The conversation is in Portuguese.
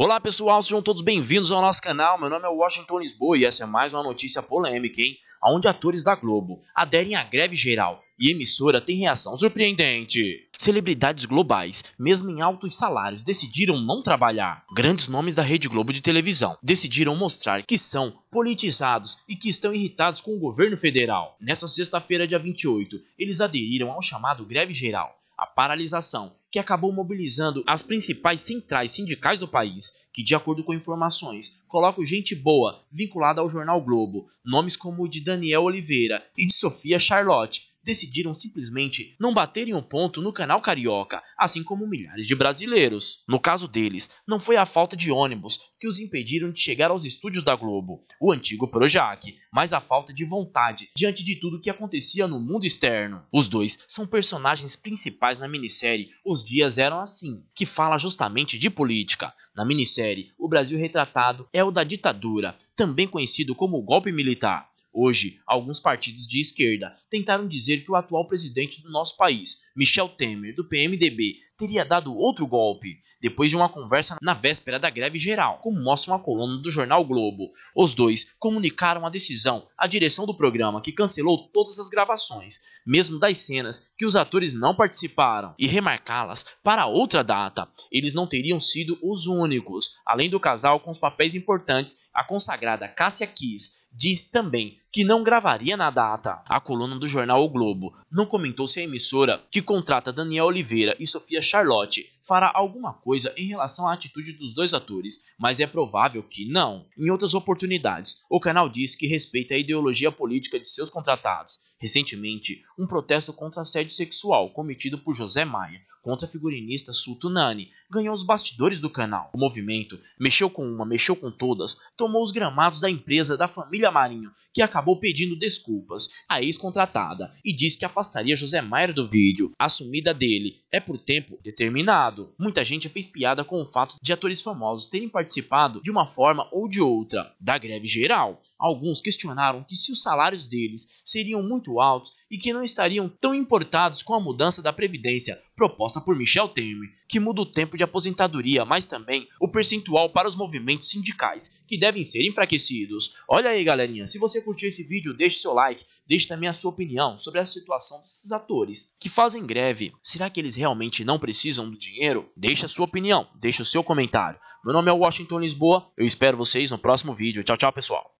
Olá pessoal, sejam todos bem-vindos ao nosso canal. Meu nome é Washington Lisboa e essa é mais uma notícia polêmica, hein? Onde atores da Globo aderem à greve geral e emissora tem reação surpreendente. Celebridades globais, mesmo em altos salários, decidiram não trabalhar. Grandes nomes da Rede Globo de televisão decidiram mostrar que são politizados e que estão irritados com o governo federal. Nessa sexta-feira, dia 28, eles aderiram ao chamado greve geral, a paralisação, que acabou mobilizando as principais centrais sindicais do país, que, de acordo com informações, colocam gente boa vinculada ao jornal Globo, nomes como o de Daniel Oliveira e de Sofia Charlotte, decidiram simplesmente não baterem um ponto no canal carioca, assim como milhares de brasileiros. No caso deles, não foi a falta de ônibus que os impediram de chegar aos estúdios da Globo, o antigo Projac, mas a falta de vontade diante de tudo que acontecia no mundo externo. Os dois são personagens principais na minissérie Os Dias Eram Assim, que fala justamente de política. Na minissérie, o Brasil retratado é o da ditadura, também conhecido como o golpe militar. Hoje, alguns partidos de esquerda tentaram dizer que o atual presidente do nosso país, Michel Temer, do PMDB, teria dado outro golpe, depois de uma conversa na véspera da greve geral, como mostra uma coluna do jornal Globo. Os dois comunicaram a decisão à direção do programa, que cancelou todas as gravações, mesmo das cenas que os atores não participaram, e remarcá-las para outra data. Eles não teriam sido os únicos, além do casal com os papéis importantes, a consagrada Cássia Kiss diz também que não gravaria na data. A coluna do jornal O Globo não comentou se a emissora, que contrata Daniel Oliveira e Sofia Charlotte, fará alguma coisa em relação à atitude dos dois atores, mas é provável que não. Em outras oportunidades, o canal diz que respeita a ideologia política de seus contratados Recentemente, um protesto contra assédio sexual cometido por José Maia contra a figurinista Sultunani ganhou os bastidores do canal. O movimento mexeu com uma, mexeu com todas, tomou os gramados da empresa da família Marinho, que acabou pedindo desculpas à ex-contratada e disse que afastaria José Maia do vídeo. A sumida dele é por tempo determinado. Muita gente fez piada com o fato de atores famosos terem participado de uma forma ou de outra da greve geral. Alguns questionaram que se os salários deles seriam muito muito altos e que não estariam tão importados com a mudança da Previdência proposta por Michel Temer, que muda o tempo de aposentadoria, mas também o percentual para os movimentos sindicais, que devem ser enfraquecidos. Olha aí, galerinha, se você curtiu esse vídeo, deixe seu like, deixe também a sua opinião sobre a situação desses atores que fazem greve. Será que eles realmente não precisam do dinheiro? Deixe a sua opinião, deixe o seu comentário. Meu nome é Washington Lisboa, eu espero vocês no próximo vídeo. Tchau, tchau, pessoal.